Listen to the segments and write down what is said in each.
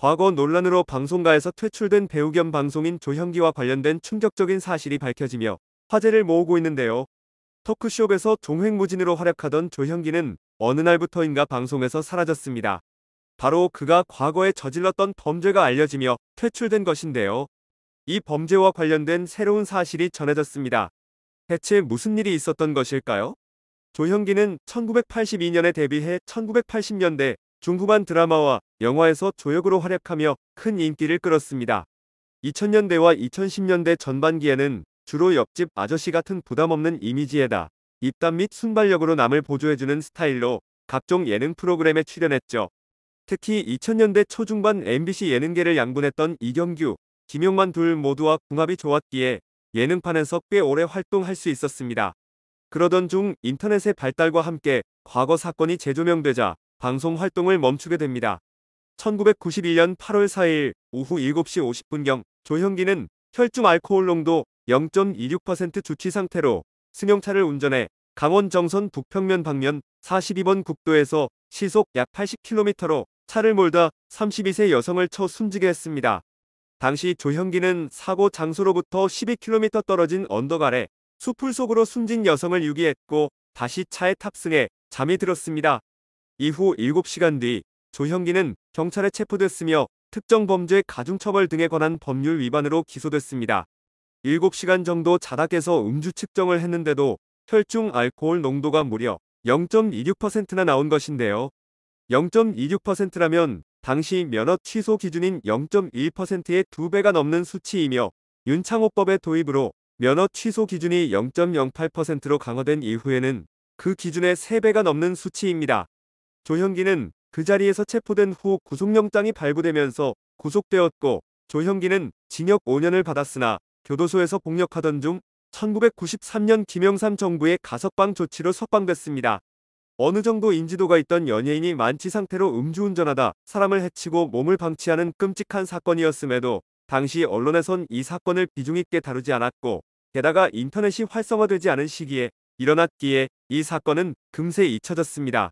과거 논란으로 방송가에서 퇴출된 배우 겸 방송인 조현기와 관련된 충격적인 사실이 밝혀지며 화제를 모으고 있는데요. 토크숍에서 종횡무진으로 활약하던 조현기는 어느 날부터인가 방송에서 사라졌습니다. 바로 그가 과거에 저질렀던 범죄가 알려지며 퇴출된 것인데요. 이 범죄와 관련된 새로운 사실이 전해졌습니다. 대체 무슨 일이 있었던 것일까요? 조현기는 1982년에 데뷔해 1980년대 중후반 드라마와 영화에서 조역으로 활약하며 큰 인기를 끌었습니다. 2000년대와 2010년대 전반기에는 주로 옆집 아저씨 같은 부담없는 이미지에다 입담 및 순발력으로 남을 보조해주는 스타일로 각종 예능 프로그램에 출연했죠. 특히 2000년대 초중반 MBC 예능계를 양분했던 이경규, 김용만 둘 모두와 궁합이 좋았기에 예능판에서 꽤 오래 활동할 수 있었습니다. 그러던 중 인터넷의 발달과 함께 과거 사건이 재조명되자 방송 활동을 멈추게 됩니다. 1991년 8월 4일 오후 7시 50분경 조형기는 혈중 알코올 농도 0.26% 주치 상태로 승용차를 운전해 강원 정선 북평면 방면 42번 국도에서 시속 약 80km로 차를 몰다 32세 여성을 쳐 숨지게 했습니다. 당시 조형기는 사고 장소로부터 12km 떨어진 언덕 아래 수풀 속으로 숨진 여성을 유기했고 다시 차에 탑승해 잠이 들었습니다. 이후 7시간 뒤 조형기는 경찰에 체포됐으며 특정 범죄 가중처벌 등에 관한 법률 위반으로 기소됐습니다. 7시간 정도 자다 깨서 음주 측정을 했는데도 혈중 알코올 농도가 무려 0.26%나 나온 것인데요. 0.26%라면 당시 면허 취소 기준인 0.1%의 2배가 넘는 수치이며 윤창호법의 도입으로 면허 취소 기준이 0.08%로 강화된 이후에는 그 기준의 3배가 넘는 수치입니다. 조형기는 그 자리에서 체포된 후 구속영장이 발부되면서 구속되었고 조형기는 징역 5년을 받았으나 교도소에서 복역하던 중 1993년 김영삼 정부의 가석방 조치로 석방됐습니다. 어느 정도 인지도가 있던 연예인이 만취 상태로 음주운전하다 사람을 해치고 몸을 방치하는 끔찍한 사건이었음에도 당시 언론에선 이 사건을 비중 있게 다루지 않았고 게다가 인터넷이 활성화되지 않은 시기에 일어났기에 이 사건은 금세 잊혀졌습니다.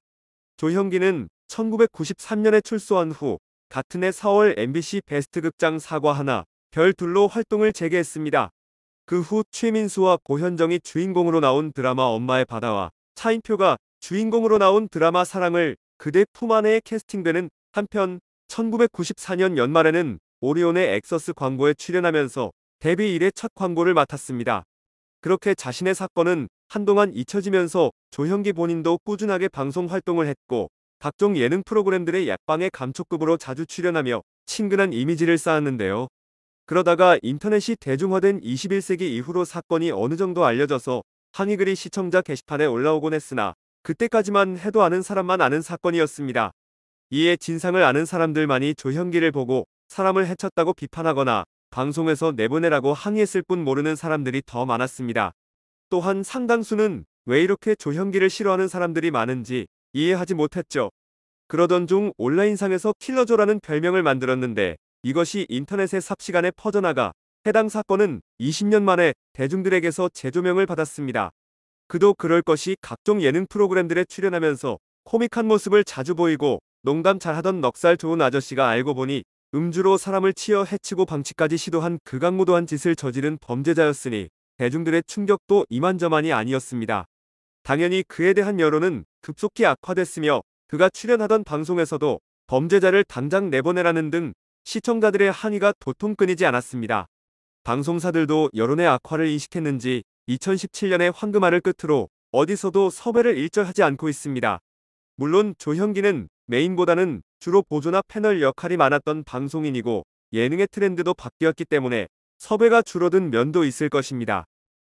조형기는 1993년에 출소한 후 같은 해 4월 MBC 베스트 극장 사과 하나, 별 둘로 활동을 재개했습니다. 그 후 최민수와 고현정이 주인공으로 나온 드라마 엄마의 바다와 차인표가 주인공으로 나온 드라마 사랑을 그대 품 안에 캐스팅되는 한편 1994년 연말에는 오리온의 엑서스 광고에 출연하면서 데뷔 이래 첫 광고를 맡았습니다. 그렇게 자신의 사건은 한동안 잊혀지면서 조형기 본인도 꾸준하게 방송 활동을 했고 각종 예능 프로그램들의 약방의 감촉급으로 자주 출연하며 친근한 이미지를 쌓았는데요. 그러다가 인터넷이 대중화된 21세기 이후로 사건이 어느 정도 알려져서 항의글이 시청자 게시판에 올라오곤 했으나 그때까지만 해도 아는 사람만 아는 사건이었습니다. 이에 진상을 아는 사람들만이 조형기를 보고 사람을 해쳤다고 비판하거나 방송에서 내보내라고 항의했을 뿐 모르는 사람들이 더 많았습니다. 또한 상당수는 왜 이렇게 조형기를 싫어하는 사람들이 많은지 이해하지 못했죠. 그러던 중 온라인상에서 킬러조라는 별명을 만들었는데 이것이 인터넷의 삽시간에 퍼져나가 해당 사건은 20년 만에 대중들에게서 재조명을 받았습니다. 그도 그럴 것이 각종 예능 프로그램들에 출연하면서 코믹한 모습을 자주 보이고 농담 잘하던 넉살 좋은 아저씨가 알고 보니 음주로 사람을 치어 해치고 방치까지 시도한 극악무도한 짓을 저지른 범죄자였으니 대중들의 충격도 이만저만이 아니었습니다. 당연히 그에 대한 여론은 급속히 악화됐으며 그가 출연하던 방송에서도 범죄자를 당장 내보내라는 등 시청자들의 항의가 도통 끊이지 않았습니다. 방송사들도 여론의 악화를 인식했는지 2017년의 황금알을 끝으로 어디서도 섭외를 일절하지 않고 있습니다. 물론 조형기는 메인보다는 주로 보조나 패널 역할이 많았던 방송인이고 예능의 트렌드도 바뀌었기 때문에 섭외가 줄어든 면도 있을 것입니다.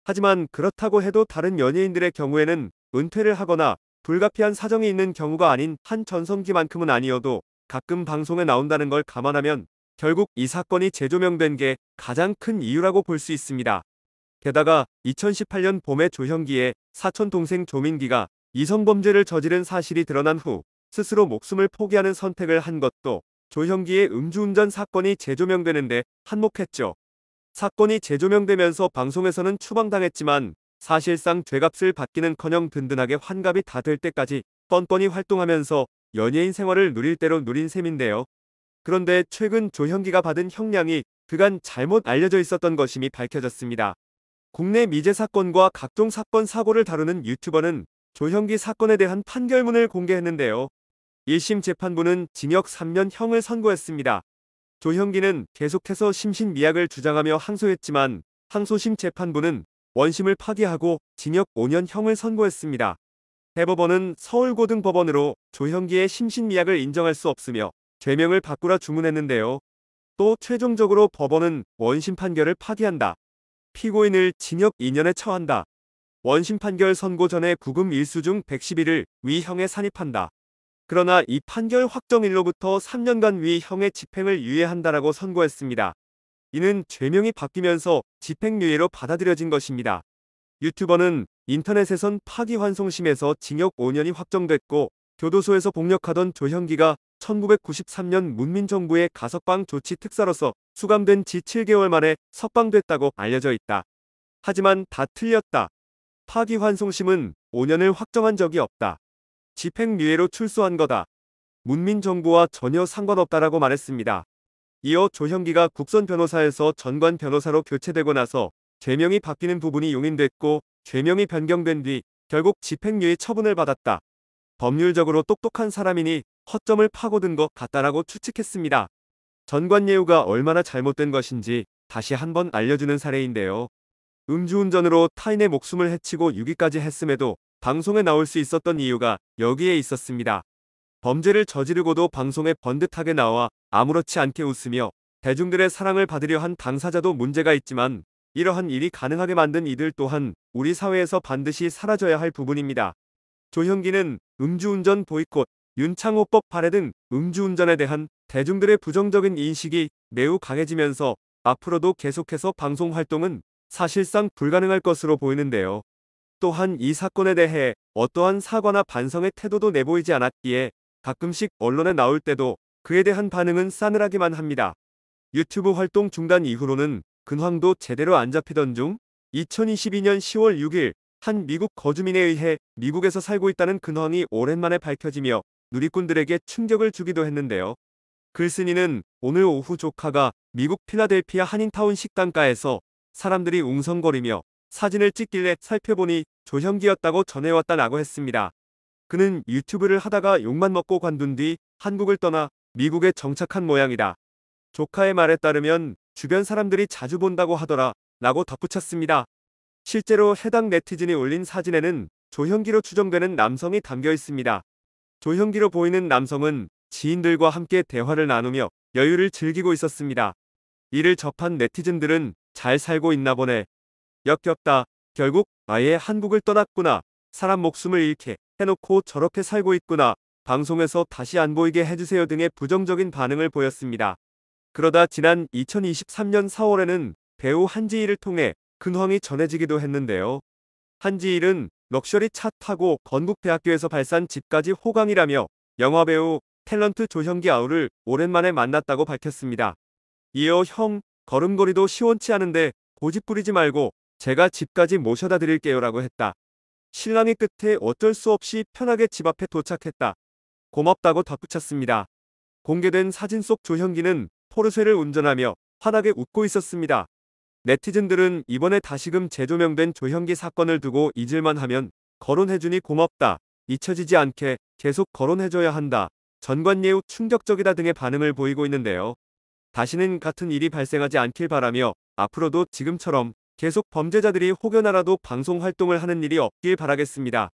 하지만 그렇다고 해도 다른 연예인들의 경우에는 은퇴를 하거나 불가피한 사정이 있는 경우가 아닌 한 전성기만큼은 아니어도 가끔 방송에 나온다는 걸 감안하면 결국 이 사건이 재조명된 게 가장 큰 이유라고 볼 수 있습니다. 게다가 2018년 봄에 조형기에 사촌 동생 조민기가 이성범죄를 저지른 사실이 드러난 후 스스로 목숨을 포기하는 선택을 한 것도 조형기의 음주운전 사건이 재조명되는데 한몫했죠. 사건이 재조명되면서 방송에서는 추방당했지만 사실상 죄값을 받기는커녕 든든하게 환갑이 다 될 때까지 뻔뻔히 활동하면서 연예인 생활을 누릴 대로 누린 셈인데요. 그런데 최근 조형기가 받은 형량이 그간 잘못 알려져 있었던 것임이 밝혀졌습니다. 국내 미제 사건과 각종 사건 사고를 다루는 유튜버는 조형기 사건에 대한 판결문을 공개했는데요. 1심 재판부는 징역 3년형을 선고했습니다. 조형기는 계속해서 심신미약을 주장하며 항소했지만 항소심 재판부는 원심을 파기하고 징역 5년형을 선고했습니다. 대법원은 서울고등법원으로 조형기의 심신미약을 인정할 수 없으며 죄명을 바꾸라 주문했는데요. 또 최종적으로 법원은 원심 판결을 파기한다. 피고인을 징역 2년에 처한다. 원심 판결 선고 전에 구금 일수 중 111을 위형에 산입한다. 그러나 이 판결 확정일로부터 3년간 위형의 집행을 유예한다라고 선고했습니다. 이는 죄명이 바뀌면서 집행유예로 받아들여진 것입니다. 유튜버는 인터넷에선 파기환송심에서 징역 5년이 확정됐고 교도소에서 복력하던 조형기가 1993년 문민정부의 가석방 조치 특사로서 수감된 지 7개월 만에 석방됐다고 알려져 있다. 하지만 다 틀렸다. 파기환송심은 5년을 확정한 적이 없다. 집행유예로 출소한 거다. 문민정부와 전혀 상관없다라고 말했습니다. 이어 조형기가 국선 변호사에서 전관 변호사로 교체되고 나서 죄명이 바뀌는 부분이 용인됐고 죄명이 변경된 뒤 결국 집행유예 처분을 받았다. 법률적으로 똑똑한 사람이니 허점을 파고든 것 같다라고 추측했습니다. 전관예우가 얼마나 잘못된 것인지 다시 한번 알려주는 사례인데요. 음주운전으로 타인의 목숨을 해치고 유기까지 했음에도 방송에 나올 수 있었던 이유가 여기에 있었습니다. 범죄를 저지르고도 방송에 번듯하게 나와 아무렇지 않게 웃으며 대중들의 사랑을 받으려 한 당사자도 문제가 있지만 이러한 일이 가능하게 만든 이들 또한 우리 사회에서 반드시 사라져야 할 부분입니다. 조현기는 음주운전 보이콧, 윤창호법 발해 등 음주운전에 대한 대중들의 부정적인 인식이 매우 강해지면서 앞으로도 계속해서 방송 활동은 사실상 불가능할 것으로 보이는데요. 또한 이 사건에 대해 어떠한 사과나 반성의 태도도 내보이지 않았기에 가끔씩 언론에 나올 때도 그에 대한 반응은 싸늘하기만 합니다. 유튜브 활동 중단 이후로는 근황도 제대로 안 잡히던 중 2022년 10월 6일 한 미국 거주민에 의해 미국에서 살고 있다는 근황이 오랜만에 밝혀지며 누리꾼들에게 충격을 주기도 했는데요. 글쓴이는 오늘 오후 조카가 미국 필라델피아 한인타운 식당가에서 사람들이 웅성거리며 사진을 찍길래 살펴보니 조형기였다고 전해왔다라고 했습니다. 그는 유튜브를 하다가 욕만 먹고 관둔 뒤 한국을 떠나 미국에 정착한 모양이다. 조카의 말에 따르면 주변 사람들이 자주 본다고 하더라 라고 덧붙였습니다. 실제로 해당 네티즌이 올린 사진에는 조형기로 추정되는 남성이 담겨 있습니다. 조형기로 보이는 남성은 지인들과 함께 대화를 나누며 여유를 즐기고 있었습니다. 이를 접한 네티즌들은 잘 살고 있나 보네 역겹다. 결국 아예 한국을 떠났구나. 사람 목숨을 잃게 해놓고 저렇게 살고 있구나. 방송에서 다시 안 보이게 해주세요 등의 부정적인 반응을 보였습니다. 그러다 지난 2023년 4월에는 배우 한지희를 통해 근황이 전해지기도 했는데요. 한지일은 럭셔리 차 타고 건국대학교에서 발산 집까지 호강이라며 영화배우 탤런트 조형기 아우를 오랜만에 만났다고 밝혔습니다. 이어 형, 걸음걸이도 시원치 않은데 고집 부리지 말고 제가 집까지 모셔다 드릴게요라고 했다. 신랑이 끝에 어쩔 수 없이 편하게 집 앞에 도착했다. 고맙다고 덧붙였습니다. 공개된 사진 속 조형기는 포르쉐를 운전하며 환하게 웃고 있었습니다. 네티즌들은 이번에 다시금 재조명된 조형기 사건을 두고 잊을만 하면 거론해주니 고맙다. 잊혀지지 않게 계속 거론해줘야 한다. 전관예우 충격적이다 등의 반응을 보이고 있는데요. 다시는 같은 일이 발생하지 않길 바라며 앞으로도 지금처럼 계속 범죄자들이 혹여나라도 방송 활동을 하는 일이 없길 바라겠습니다.